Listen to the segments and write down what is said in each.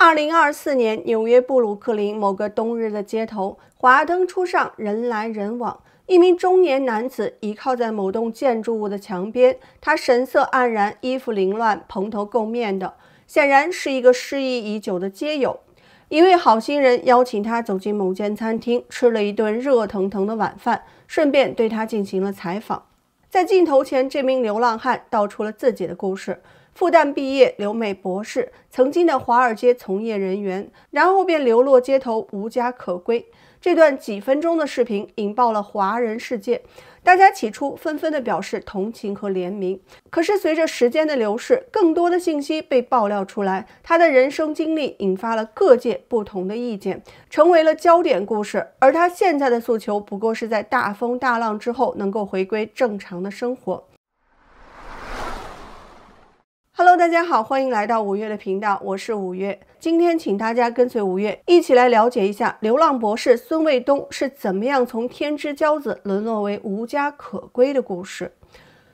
二零二四年，纽约布鲁克林某个冬日的街头，华灯初上，人来人往。一名中年男子倚靠在某栋建筑物的墙边，他神色黯然，衣服凌乱，蓬头垢面的，显然是一个失意已久的街友。一位好心人邀请他走进某间餐厅，吃了一顿热腾腾的晚饭，顺便对他进行了采访。在镜头前，这名流浪汉道出了自己的故事。复旦毕业，留美博士，曾经的华尔街从业人员，然后便流落街头，无家可归。这段几分钟的视频引爆了华人世界，大家起初纷纷的表示同情和怜悯。可是随着时间的流逝，更多的信息被爆料出来，他的人生经历引发了各界不同的意见，成为了焦点故事。而他现在的诉求，不过是在大风大浪之后，能够回归正常的生活。Hello，大家好，欢迎来到五月的频道，我是五月。今天请大家跟随五月一起来了解一下流浪博士孙卫东是怎么样从天之骄子沦落为无家可归的故事。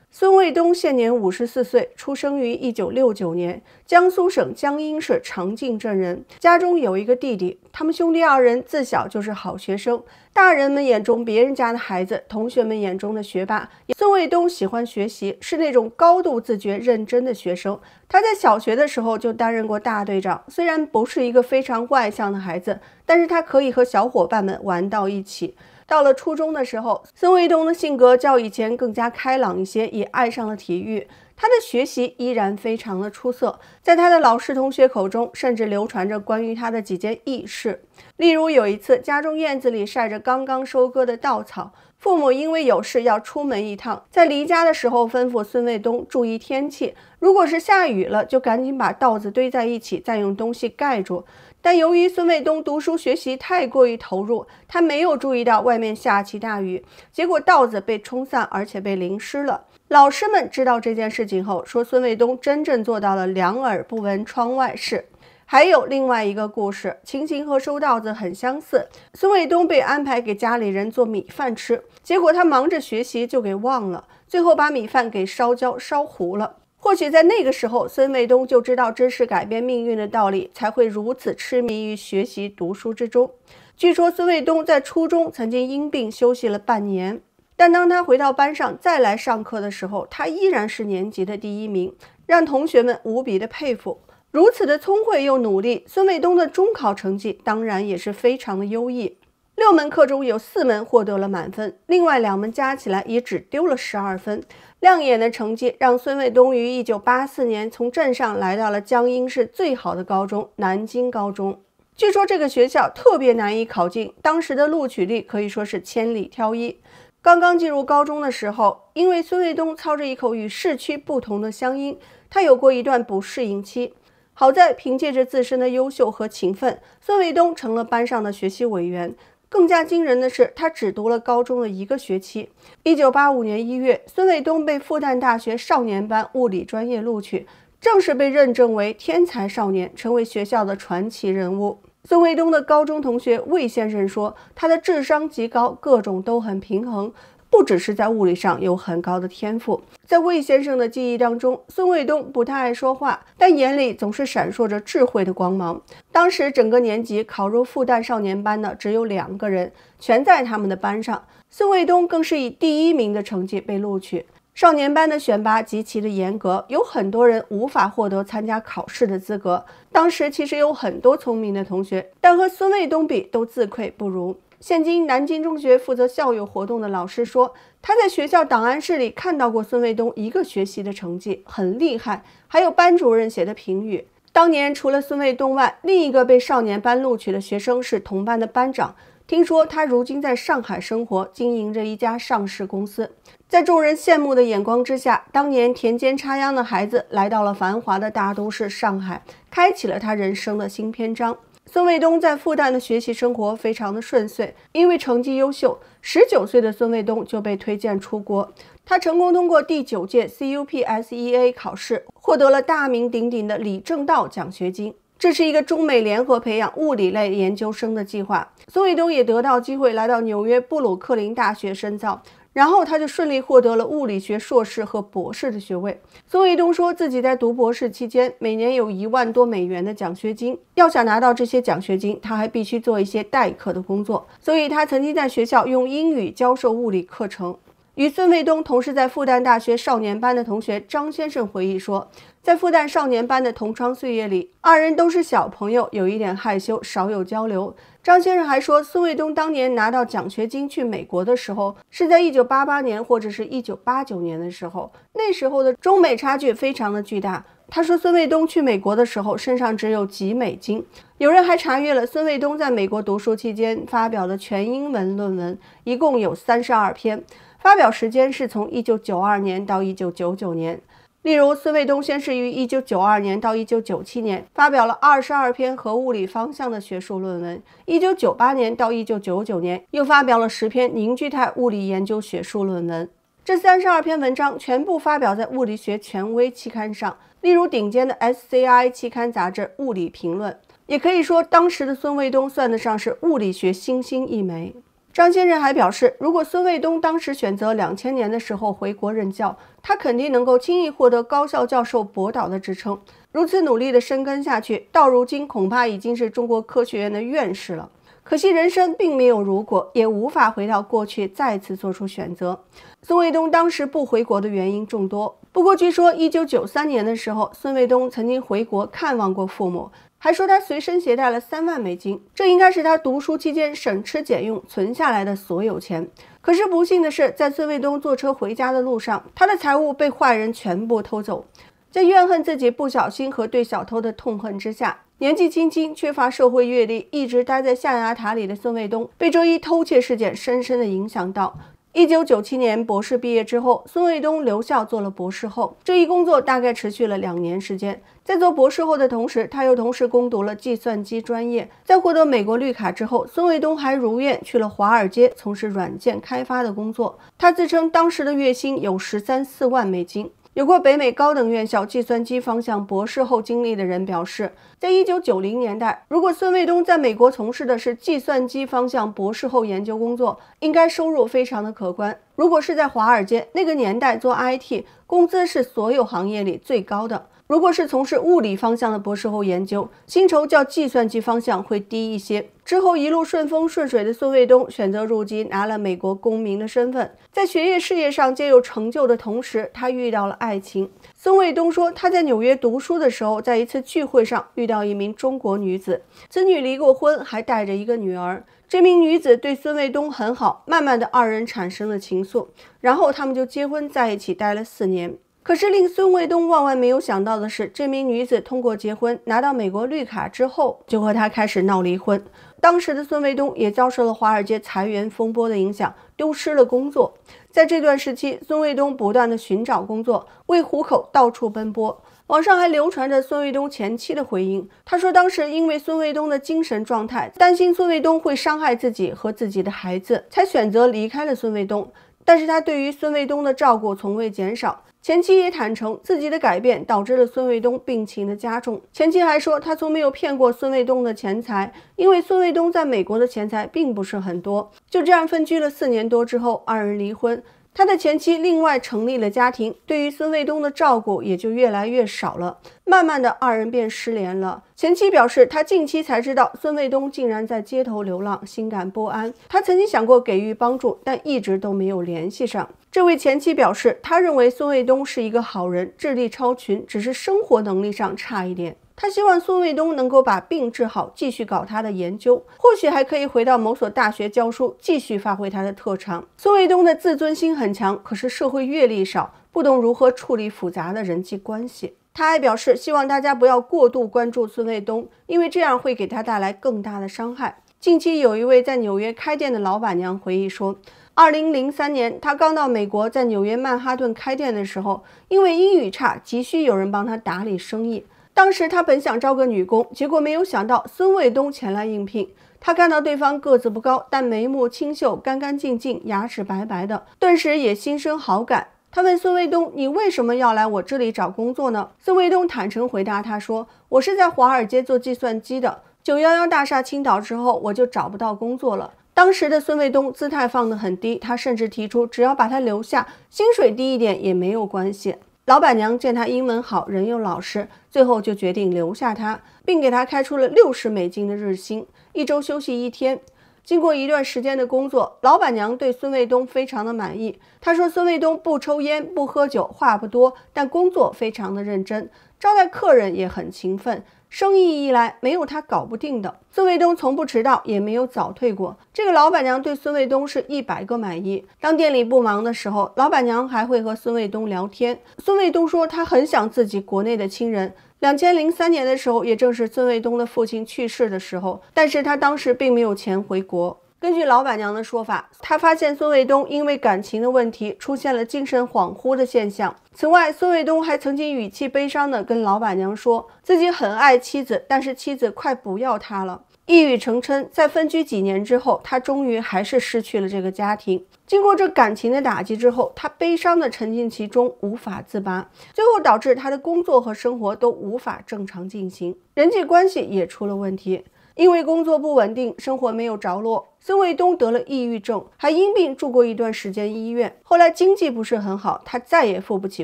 孙卫东现年五十四岁，出生于一九六九年，江苏省江阴市长泾镇人，家中有一个弟弟，他们兄弟二人自小就是好学生，大人们眼中别人家的孩子，同学们眼中的学霸。卫东喜欢学习，是那种高度自觉、认真的学生。他在小学的时候就担任过大队长，虽然不是一个非常外向的孩子，但是他可以和小伙伴们玩到一起。到了初中的时候，孙卫东的性格较以前更加开朗一些，也爱上了体育。他的学习依然非常的出色，在他的老师、同学口中，甚至流传着关于他的几件轶事。例如，有一次，家中院子里晒着刚刚收割的稻草。父母因为有事要出门一趟，在离家的时候吩咐孙卫东注意天气，如果是下雨了，就赶紧把稻子堆在一起，再用东西盖住。但由于孙卫东读书学习太过于投入，他没有注意到外面下起大雨，结果稻子被冲散，而且被淋湿了。老师们知道这件事情后，说孙卫东真正做到了两耳不闻窗外事。还有另外一个故事，情形和收稻子很相似。孙卫东被安排给家里人做米饭吃，结果他忙着学习就给忘了，最后把米饭给烧焦、烧糊了。或许在那个时候，孙卫东就知道知识改变命运的道理，才会如此痴迷于学习读书之中。据说孙卫东在初中曾经因病休息了半年，但当他回到班上再来上课的时候，他依然是年级的第一名，让同学们无比的佩服。如此的聪慧又努力，孙卫东的中考成绩当然也是非常的优异。六门课中有四门获得了满分，另外两门加起来也只丢了十二分。亮眼的成绩让孙卫东于一九八四年从镇上来到了江阴市最好的高中——南京高中。据说这个学校特别难以考进，当时的录取率可以说是千里挑一。刚刚进入高中的时候，因为孙卫东操着一口与市区不同的乡音，他有过一段不适应期。好在凭借着自身的优秀和勤奋，孙卫东成了班上的学习委员。更加惊人的是，他只读了高中的一个学期。一九八五年一月，孙卫东被复旦大学少年班物理专业录取，正式被认证为天才少年，成为学校的传奇人物。孙卫东的高中同学魏先生说，他的智商极高，各种都很平衡。不只是在物理上有很高的天赋，在魏先生的记忆当中，孙卫东不太爱说话，但眼里总是闪烁着智慧的光芒。当时整个年级考入复旦少年班的只有两个人，全在他们的班上。孙卫东更是以第一名的成绩被录取。少年班的选拔极其的严格，有很多人无法获得参加考试的资格。当时其实有很多聪明的同学，但和孙卫东比，都自愧不如。现今南京中学负责校友活动的老师说，他在学校档案室里看到过孙卫东一个学习的成绩很厉害，还有班主任写的评语。当年除了孙卫东外，另一个被少年班录取的学生是同班的班长。听说他如今在上海生活，经营着一家上市公司。在众人羡慕的眼光之下，当年田间插秧的孩子来到了繁华的大都市上海，开启了他人生的新篇章。孙卫东在复旦的学习生活非常的顺遂，因为成绩优秀，十九岁的孙卫东就被推荐出国。他成功通过第九届 CUPSEA 考试，获得了大名鼎鼎的李政道奖学金。这是一个中美联合培养物理类研究生的计划。孙卫东也得到机会来到纽约布鲁克林大学深造。然后他就顺利获得了物理学硕士和博士的学位。宋卫东说自己在读博士期间，每年有一万多美元的奖学金。要想拿到这些奖学金，他还必须做一些代课的工作，所以他曾经在学校用英语教授物理课程。与孙卫东同是在复旦大学少年班的同学张先生回忆说，在复旦少年班的同窗岁月里，二人都是小朋友，有一点害羞，少有交流。张先生还说，孙卫东当年拿到奖学金去美国的时候，是在一九八八年或者是一九八九年的时候，那时候的中美差距非常的巨大。他说，孙卫东去美国的时候，身上只有几美金。有人还查阅了孙卫东在美国读书期间发表的全英文论文，一共有三十二篇。发表时间是从一九九二年到一九九九年。例如，孙卫东先是于一九九二年到一九九七年发表了二十二篇核物理方向的学术论文，一九九八年到一九九九年又发表了十篇凝聚态物理研究学术论文。这三十二篇文章全部发表在物理学权威期刊上，例如顶尖的 SCI 期刊杂志《物理评论》。也可以说，当时的孙卫东算得上是物理学新星一枚。张先生还表示，如果孙卫东当时选择两千年的时候回国任教，他肯定能够轻易获得高校教授、博导的职称。如此努力地深耕下去，到如今恐怕已经是中国科学院的院士了。可惜人生并没有如果，也无法回到过去再次做出选择。孙卫东当时不回国的原因众多，不过据说一九九三年的时候，孙卫东曾经回国看望过父母。还说他随身携带了三万美金，这应该是他读书期间省吃俭用存下来的所有钱。可是不幸的是，在孙卫东坐车回家的路上，他的财物被坏人全部偷走。在怨恨自己不小心和对小偷的痛恨之下，年纪轻轻、缺乏社会阅历、一直待在象牙塔里的孙卫东，被这一偷窃事件深深的影响到。一九九七年博士毕业之后，孙卫东留校做了博士后，这一工作大概持续了两年时间。在做博士后的同时，他又同时攻读了计算机专业。在获得美国绿卡之后，孙卫东还如愿去了华尔街从事软件开发的工作。他自称当时的月薪有十三四万美金。有过北美高等院校计算机方向博士后经历的人表示，在一九九零年代，如果孙卫东在美国从事的是计算机方向博士后研究工作，应该收入非常的可观。如果是在华尔街那个年代做 IT，工资是所有行业里最高的。如果是从事物理方向的博士后研究，薪酬较计算机方向会低一些。之后一路顺风顺水的孙卫东选择入籍，拿了美国公民的身份，在学业事业上皆有成就的同时，他遇到了爱情。孙卫东说，他在纽约读书的时候，在一次聚会上遇到一名中国女子，此女离过婚，还带着一个女儿。这名女子对孙卫东很好，慢慢的二人产生了情愫，然后他们就结婚在一起，待了四年。可是令孙卫东万万没有想到的是，这名女子通过结婚拿到美国绿卡之后，就和他开始闹离婚。当时的孙卫东也遭受了华尔街裁员风波的影响，丢失了工作。在这段时期，孙卫东不断的寻找工作，为糊口到处奔波。网上还流传着孙卫东前妻的回应，他说当时因为孙卫东的精神状态，担心孙卫东会伤害自己和自己的孩子，才选择离开了孙卫东。但是他对于孙卫东的照顾从未减少。前妻也坦诚自己的改变导致了孙卫东病情的加重。前妻还说，她从没有骗过孙卫东的钱财，因为孙卫东在美国的钱财并不是很多。就这样分居了四年多之后，二人离婚。他的前妻另外成立了家庭，对于孙卫东的照顾也就越来越少了。慢慢的，二人便失联了。前妻表示，他近期才知道孙卫东竟然在街头流浪，心感不安。他曾经想过给予帮助，但一直都没有联系上。这位前妻表示，他认为孙卫东是一个好人，智力超群，只是生活能力上差一点。他希望孙卫东能够把病治好，继续搞他的研究，或许还可以回到某所大学教书，继续发挥他的特长。孙卫东的自尊心很强，可是社会阅历少，不懂如何处理复杂的人际关系。他还表示，希望大家不要过度关注孙卫东，因为这样会给他带来更大的伤害。近期，有一位在纽约开店的老板娘回忆说，二零零三年他刚到美国，在纽约曼哈顿开店的时候，因为英语差，急需有人帮他打理生意。当时他本想招个女工，结果没有想到孙卫东前来应聘。他看到对方个子不高，但眉目清秀，干干净净，牙齿白白的，顿时也心生好感。他问孙卫东：“你为什么要来我这里找工作呢？”孙卫东坦诚回答他说：“我是在华尔街做计算机的。九幺幺大厦倾倒之后，我就找不到工作了。”当时的孙卫东姿态放得很低，他甚至提出只要把他留下，薪水低一点也没有关系。老板娘见他英文好，人又老实，最后就决定留下他，并给他开出了六十美金的日薪，一周休息一天。经过一段时间的工作，老板娘对孙卫东非常的满意。她说：“孙卫东不抽烟，不喝酒，话不多，但工作非常的认真，招待客人也很勤奋。”生意一来，没有他搞不定的。孙卫东从不迟到，也没有早退过。这个老板娘对孙卫东是一百个满意。当店里不忙的时候，老板娘还会和孙卫东聊天。孙卫东说，他很想自己国内的亲人。两千零三年的时候，也正是孙卫东的父亲去世的时候，但是他当时并没有钱回国。根据老板娘的说法，她发现孙卫东因为感情的问题出现了精神恍惚的现象。此外，孙卫东还曾经语气悲伤的跟老板娘说自己很爱妻子，但是妻子快不要他了。一语成谶，在分居几年之后，他终于还是失去了这个家庭。经过这感情的打击之后，他悲伤的沉浸其中，无法自拔，最后导致他的工作和生活都无法正常进行，人际关系也出了问题。因为工作不稳定，生活没有着落，孙卫东得了抑郁症，还因病住过一段时间医院。后来经济不是很好，他再也付不起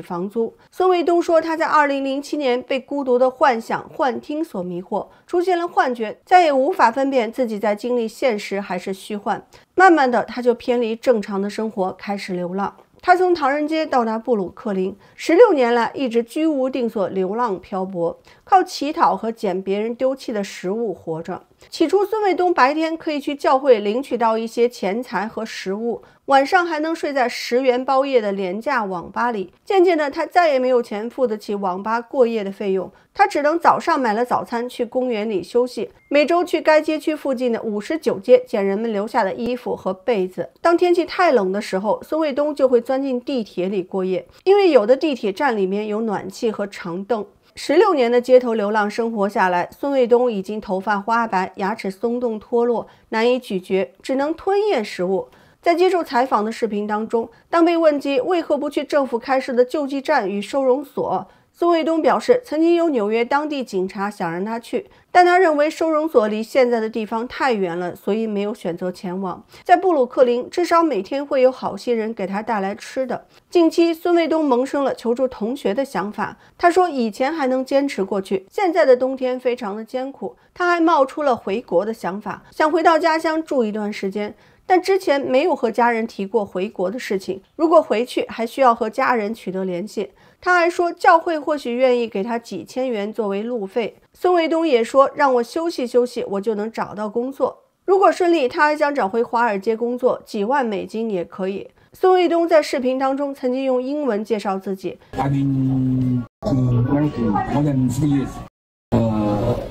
房租。孙卫东说，他在2007年被孤独的幻想、幻听所迷惑，出现了幻觉，再也无法分辨自己在经历现实还是虚幻。慢慢的，他就偏离正常的生活，开始流浪。他从唐人街到达布鲁克林，十六年来一直居无定所，流浪漂泊，靠乞讨和捡别人丢弃的食物活着。起初，孙卫东白天可以去教会领取到一些钱财和食物。晚上还能睡在十元包夜的廉价网吧里。渐渐的，他再也没有钱付得起网吧过夜的费用，他只能早上买了早餐去公园里休息。每周去该街区附近的五十九街捡人们留下的衣服和被子。当天气太冷的时候，孙卫东就会钻进地铁里过夜，因为有的地铁站里面有暖气和长凳。十六年的街头流浪生活下来，孙卫东已经头发花白，牙齿松动脱落，难以咀嚼，只能吞咽食物。在接受采访的视频当中，当被问及为何不去政府开设的救济站与收容所，孙卫东表示，曾经有纽约当地警察想让他去，但他认为收容所离现在的地方太远了，所以没有选择前往。在布鲁克林，至少每天会有好心人给他带来吃的。近期，孙卫东萌生了求助同学的想法。他说，以前还能坚持过去，现在的冬天非常的艰苦。他还冒出了回国的想法，想回到家乡住一段时间。但之前没有和家人提过回国的事情。如果回去，还需要和家人取得联系。他还说，教会或许愿意给他几千元作为路费。孙卫东也说，让我休息休息，我就能找到工作。如果顺利，他还想找回华尔街工作，几万美金也可以。孙卫东在视频当中曾经用英文介绍自己。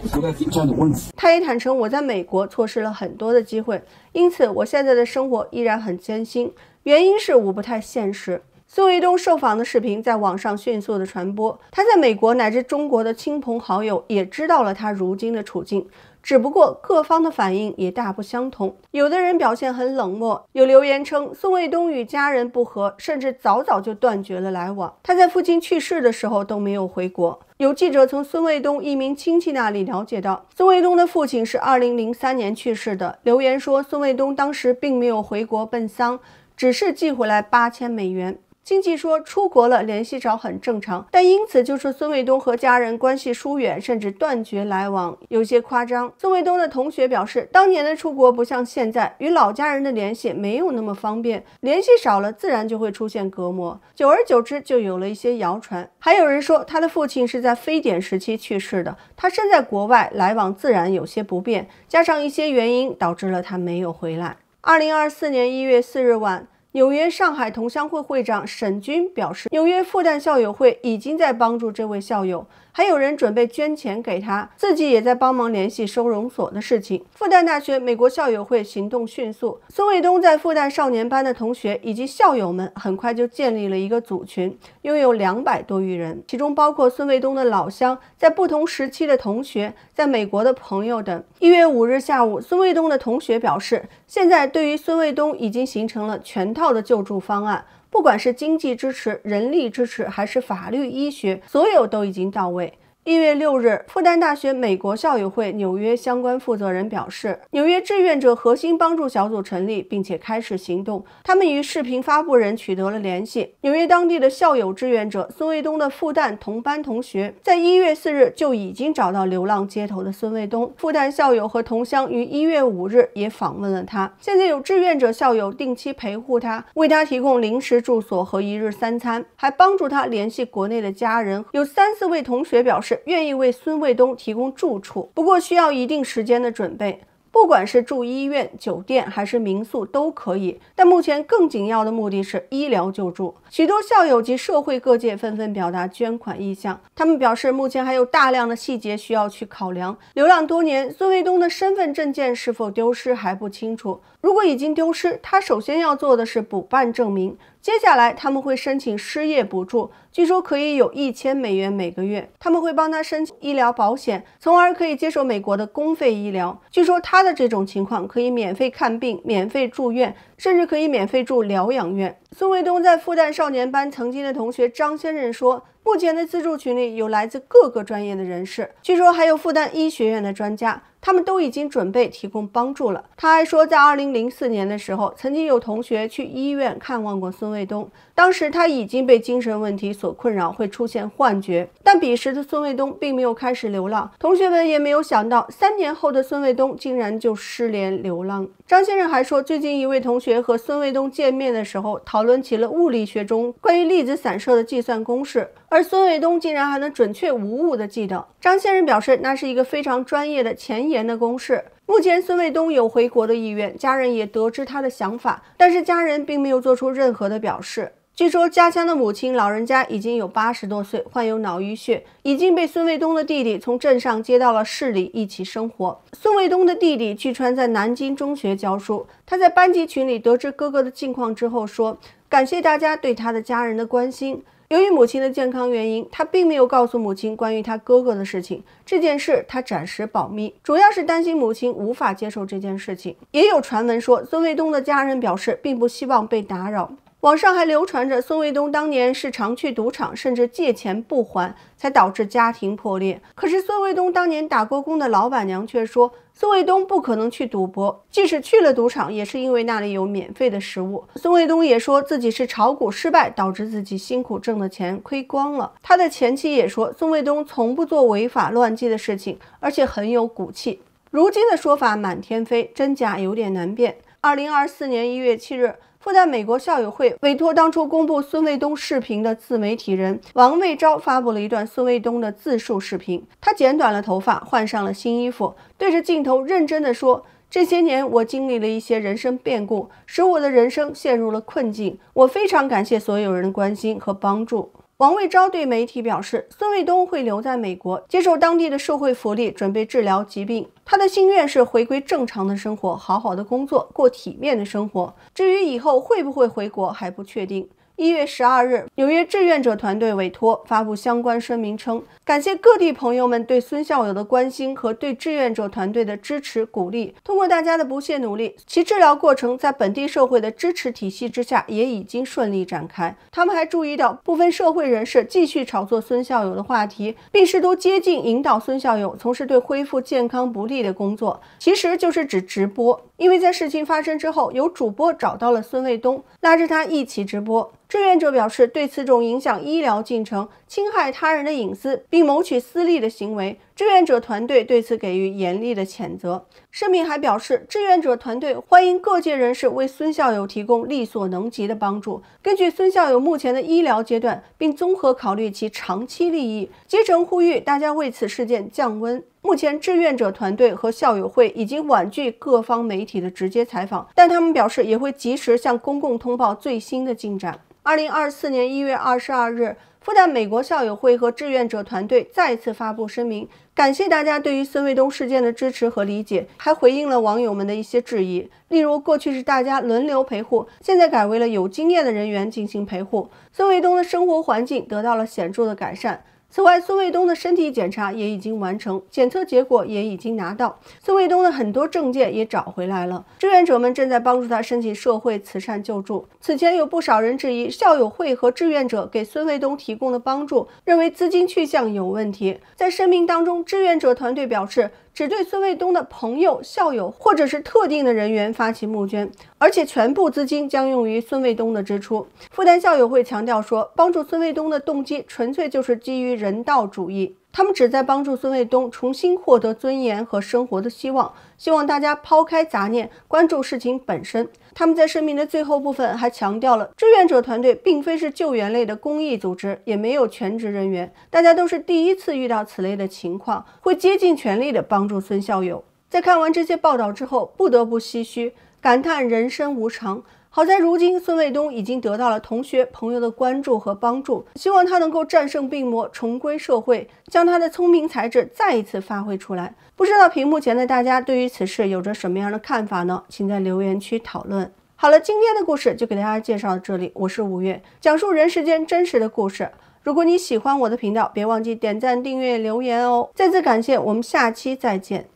存在这样的问题。他也坦诚，我在美国错失了很多的机会，因此我现在的生活依然很艰辛。原因是我不太现实。宋卫东受访的视频在网上迅速的传播，他在美国乃至中国的亲朋好友也知道了他如今的处境。只不过各方的反应也大不相同，有的人表现很冷漠，有留言称宋卫东与家人不和，甚至早早就断绝了来往。他在父亲去世的时候都没有回国。有记者从孙卫东一名亲戚那里了解到，孙卫东的父亲是二零零三年去世的。留言说，孙卫东当时并没有回国奔丧，只是寄回来八千美元。亲戚说出国了，联系少很正常，但因此就说孙卫东和家人关系疏远，甚至断绝来往，有些夸张。孙卫东的同学表示，当年的出国不像现在，与老家人的联系没有那么方便，联系少了，自然就会出现隔膜，久而久之就有了一些谣传。还有人说他的父亲是在非典时期去世的，他身在国外，来往自然有些不便，加上一些原因，导致了他没有回来。二零二四年一月四日晚。纽约上海同乡会会长沈军表示，纽约复旦校友会已经在帮助这位校友。还有人准备捐钱给他，自己也在帮忙联系收容所的事情。复旦大学美国校友会行动迅速，孙卫东在复旦少年班的同学以及校友们很快就建立了一个组群，拥有两百多余人，其中包括孙卫东的老乡、在不同时期的同学、在美国的朋友等。一月五日下午，孙卫东的同学表示，现在对于孙卫东已经形成了全套的救助方案。不管是经济支持、人力支持，还是法律、医学，所有都已经到位。一月六日，复旦大学美国校友会纽约相关负责人表示，纽约志愿者核心帮助小组成立，并且开始行动。他们与视频发布人取得了联系。纽约当地的校友志愿者孙卫东的复旦同班同学，在一月四日就已经找到流浪街头的孙卫东。复旦校友和同乡于一月五日也访问了他。现在有志愿者校友定期陪护他，为他提供临时住所和一日三餐，还帮助他联系国内的家人。有三四位同学表示。愿意为孙卫东提供住处，不过需要一定时间的准备。不管是住医院、酒店还是民宿都可以。但目前更紧要的目的是医疗救助。许多校友及社会各界纷纷表达捐款意向。他们表示，目前还有大量的细节需要去考量。流浪多年，孙卫东的身份证件是否丢失还不清楚。如果已经丢失，他首先要做的是补办证明。接下来他们会申请失业补助，据说可以有一千美元每个月。他们会帮他申请医疗保险，从而可以接受美国的公费医疗。据说他的这种情况可以免费看病、免费住院。甚至可以免费住疗养院。孙卫东在复旦少年班曾经的同学张先生说，目前的资助群里有来自各个专业的人士，据说还有复旦医学院的专家，他们都已经准备提供帮助了。他还说，在2004年的时候，曾经有同学去医院看望过孙卫东，当时他已经被精神问题所困扰，会出现幻觉，但彼时的孙卫东并没有开始流浪，同学们也没有想到三年后的孙卫东竟然就失联流浪。张先生还说，最近一位同学。和孙卫东见面的时候，讨论起了物理学中关于粒子散射的计算公式，而孙卫东竟然还能准确无误的记得。张先生表示，那是一个非常专业的前沿的公式。目前，孙卫东有回国的意愿，家人也得知他的想法，但是家人并没有做出任何的表示。据说家乡的母亲老人家已经有八十多岁，患有脑淤血，已经被孙卫东的弟弟从镇上接到了市里一起生活。孙卫东的弟弟据传在南京中学教书。他在班级群里得知哥哥的近况之后说：“感谢大家对他的家人的关心。由于母亲的健康原因，他并没有告诉母亲关于他哥哥的事情，这件事他暂时保密，主要是担心母亲无法接受这件事情。”也有传闻说，孙卫东的家人表示并不希望被打扰。网上还流传着孙卫东当年是常去赌场，甚至借钱不还，才导致家庭破裂。可是孙卫东当年打过工的老板娘却说，孙卫东不可能去赌博，即使去了赌场，也是因为那里有免费的食物。孙卫东也说自己是炒股失败，导致自己辛苦挣的钱亏光了。他的前妻也说，孙卫东从不做违法乱纪的事情，而且很有骨气。如今的说法满天飞，真假有点难辨。二零二四年一月七日。复旦美国校友会委托当初公布孙卫东视频的自媒体人王卫昭发布了一段孙卫东的自述视频。他剪短了头发，换上了新衣服，对着镜头认真的说：“这些年我经历了一些人生变故，使我的人生陷入了困境。我非常感谢所有人的关心和帮助。”王卫昭对媒体表示，孙卫东会留在美国接受当地的社会福利，准备治疗疾病。他的心愿是回归正常的生活，好好的工作，过体面的生活。至于以后会不会回国，还不确定。一月十二日，纽约志愿者团队委托发布相关声明称，感谢各地朋友们对孙校友的关心和对志愿者团队的支持鼓励。通过大家的不懈努力，其治疗过程在本地社会的支持体系之下也已经顺利展开。他们还注意到部分社会人士继续炒作孙校友的话题，并试图接近引导孙校友从事对恢复健康不利的工作，其实就是指直播。因为在事情发生之后，有主播找到了孙卫东，拉着他一起直播。志愿者表示，对此种影响医疗进程、侵害他人的隐私并谋取私利的行为。志愿者团队对此给予严厉的谴责。声明还表示，志愿者团队欢迎各界人士为孙校友提供力所能及的帮助。根据孙校友目前的医疗阶段，并综合考虑其长期利益，竭诚呼吁大家为此事件降温。目前，志愿者团队和校友会已经婉拒各方媒体的直接采访，但他们表示也会及时向公众通报最新的进展。二零二四年一月二十二日。复旦美国校友会和志愿者团队再次发布声明，感谢大家对于孙卫东事件的支持和理解，还回应了网友们的一些质疑，例如过去是大家轮流陪护，现在改为了有经验的人员进行陪护，孙卫东的生活环境得到了显著的改善。此外，孙卫东的身体检查也已经完成，检测结果也已经拿到。孙卫东的很多证件也找回来了，志愿者们正在帮助他申请社会慈善救助。此前有不少人质疑校友会和志愿者给孙卫东提供的帮助，认为资金去向有问题。在声明当中，志愿者团队表示。只对孙卫东的朋友、校友或者是特定的人员发起募捐，而且全部资金将用于孙卫东的支出。复旦校友会强调说，帮助孙卫东的动机纯粹就是基于人道主义，他们旨在帮助孙卫东重新获得尊严和生活的希望。希望大家抛开杂念，关注事情本身。他们在声明的最后部分还强调了，志愿者团队并非是救援类的公益组织，也没有全职人员，大家都是第一次遇到此类的情况，会竭尽全力的帮助孙校友。在看完这些报道之后，不得不唏嘘，感叹人生无常。好在如今，孙卫东已经得到了同学朋友的关注和帮助，希望他能够战胜病魔，重归社会，将他的聪明才智再一次发挥出来。不知道屏幕前的大家对于此事有着什么样的看法呢？请在留言区讨论。好了，今天的故事就给大家介绍到这里，我是五月，讲述人世间真实的故事。如果你喜欢我的频道，别忘记点赞、订阅、留言哦！再次感谢，我们下期再见。